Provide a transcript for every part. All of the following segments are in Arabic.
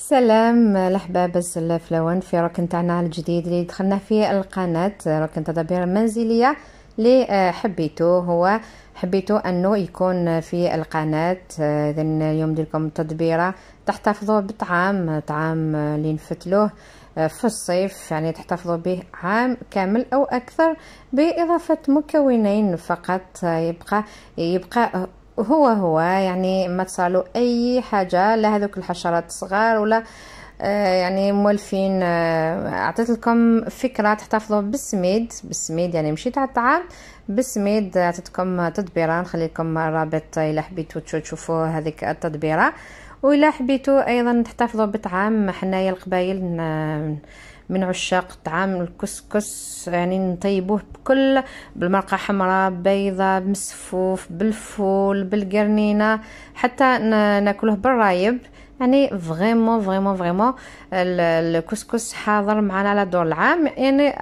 سلام الاحباب الفلون في ركن تاعنا الجديد اللي دخلنا في القناه ركن تدابير منزليه اللي آه، حبيتو هو حبيتو انه يكون في القناه آه، اذا اليوم لكم تدبيره تحتفظوا بطعام طعام اللي نفتلوه آه، في الصيف يعني تحتفظوا به عام كامل او اكثر باضافه مكونين فقط يبقى يبقى هو هو يعني ما تصالو اي حاجه لا هذوك الحشرات الصغار ولا آه، يعني مولفين آه عطيت لكم فكره تحتفظوا بالسميد بالسميد يعني مشي على الطعام بالسميد عطيتكم تدبيره نخلي لكم الرابط الا حبيتو تشوفوا هذيك التدبيره والا حبيتو ايضا تحتفظوا بطعام حنايا القبايل من عشاق طعام الكسكس يعني نطيبوه بكل بالمرقه حمراء بيضه بمسفوف بالفول بالقرنينه حتى ناكله بالرايب يعني فريمون فريمون فريمون الكسكس حاضر معنا على دور العام يعني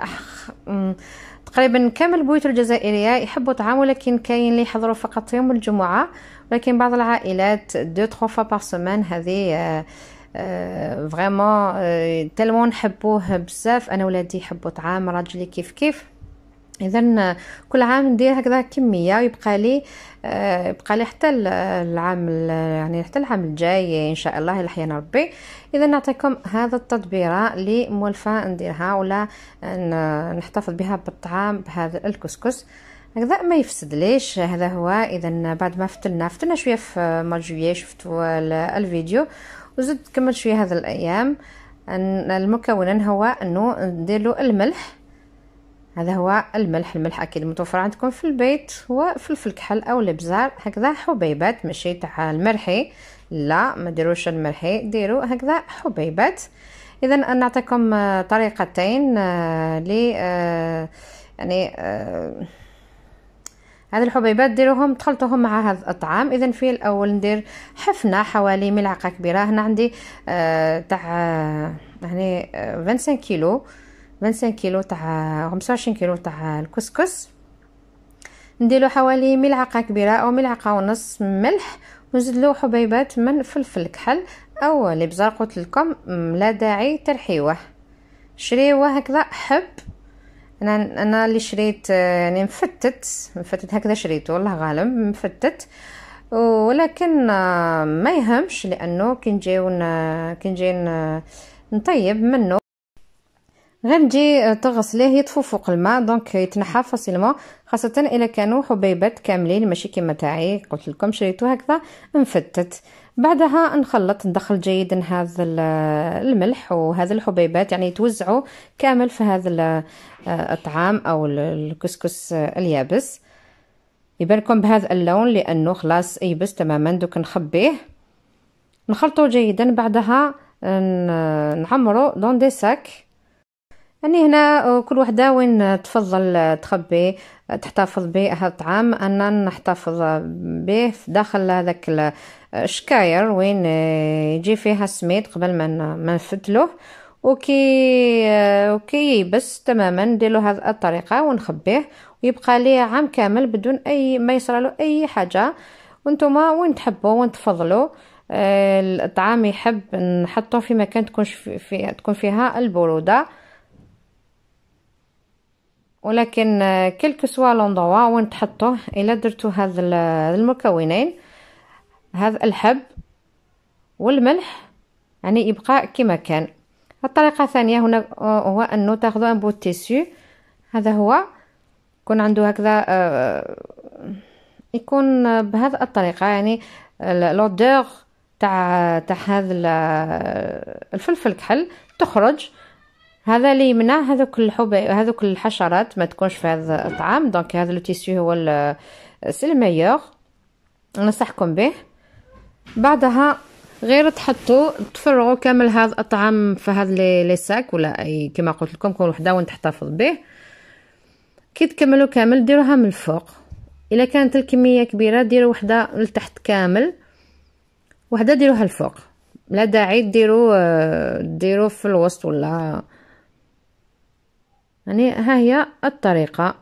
تقريبا كامل البيوت الجزائريه يحبوا طعام ولكن كاين اللي يحضروا فقط يوم الجمعه ولكن بعض العائلات دو تخوا فوا بار سيمين هذه آه، فريمون آه، آه، تلمون نحبوه بزاف انا ولادي يحبوا طعام راجلي كيف كيف اذا آه، كل عام ندير هكذا كميه ويبقى لي يبقى لي حتى العام يعني حتى العام الجاي ان شاء الله الا حيانا ربي اذا نعطيكم هذا التطبيره اللي مولفه نديرها ولا نحتفظ بها بالطعام بهذا الكسكس هكذا ما يفسد ليش هذا هو اذا بعد ما فتلنا فتلنا شويه في مارجويه شفتوا الفيديو وزدت كمل شوية هذا الأيام المكون هو أنه نديرلو الملح هذا هو الملح الملح أكيد متوفر عندكم في البيت هو فلفل كحل أو الابزار هكذا حبيبات ماشي تاع المرحي لا ما ديروش المرحي ديروا هكذا حبيبات اذا نعطيكم طريقتين آه، ل آه، يعني آه، هاد الحبيبات ديروهم تخلطوهم مع هاد الاطعام اذا في الاول ندير حفنه حوالي ملعقه كبيره هنا عندي آه تاع آه، يعني 25 آه، كيلو 25 كيلو تاع 25 كيلو تاع الكسكس نديرو حوالي ملعقه كبيره او ملعقه ونص ملح له حبيبات من فلفل كحل او الابزار قلت لكم لا داعي ترحيوه شريوه هكذا حب انا انا اللي شريت يعني مفتت مفتت هكذا شريته والله غالب مفتت ولكن ما يهمش لانه كي نجيو كي نجي نطيب منه غنجي تغسليه يطفو فوق الماء دونك يتنحى فاسيلمون خاصه الا كانوا حبيبات كاملين ماشي كيما تاعي قلت لكم هكذا مفتت بعدها نخلط ندخل جيدا هذا الملح وهذا الحبيبات يعني يتوزعوا كامل في هذا الطعام او الكسكس اليابس يبانكم بهذا اللون لانه خلاص يبس تماما دوك نخبيه نخلطه جيدا بعدها نعمرو دون دي ساك يعني هنا كل وحده وين تفضل آه، تخبي آه، تحتفظ به الطعام انا نحتفظ آه، به داخل هذاك الشكاير وين يجي فيها السميد قبل ما ما نفتله وكي وكي بس تماما نديرو هذه الطريقه ونخبيه ويبقى ليه عام كامل بدون اي ما يصرالو اي حاجه وانتما وين تحبوا وين تفضلوا الطعام يحب نحطوه في مكان تكون في تكون فيها البروده ولكن كلك سوا لوندوا وين تحطوه الا درتو هاد المكونين هذا الحب والملح يعني يبقى كما كان الطريقه الثانيه هنا هو انه تاخذوا ان بو تيسيو هذا هو يكون عنده هكذا آه، يكون بهذه الطريقه يعني لودور تاع تاع هذا الفلفل كحل تخرج هذا اللي يمنع هذوك الحب هذوك الحشرات ما تكونش في هذا الطعام دونك هذا لو تيسيو هو سي الميور ننصحكم به بعدها غير تحطوا تفرغوا كامل هذا الطعام في هذا لي ساك ولا اي كما قلت لكم كون وحده وين تحتفظ به كي تكملوا كامل ديروها من الفوق الا كانت الكميه كبيره ديروا وحده لتحت كامل وحده ديروها الفوق لا داعي ديروا ديروا في الوسط ولا يعني ها هي الطريقة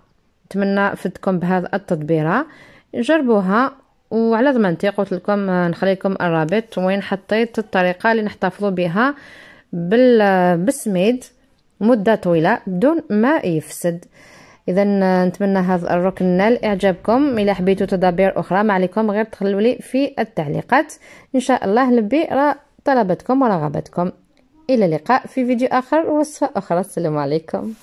نتمنى فدكم بهذا التطبيرة جربوها وعلى ضمانتي قلت لكم لكم الرابط وين حطيت الطريقة اللي نحتفظوا بها بالسميد مدة طويلة بدون ما يفسد اذا نتمنى هذا الركن نال اعجابكم الا حبيتوا تدابير اخرى ما عليكم غير تخلوا لي في التعليقات ان شاء الله نلبي طلبتكم ورغبتكم الى اللقاء في فيديو اخر ووصفه اخرى السلام عليكم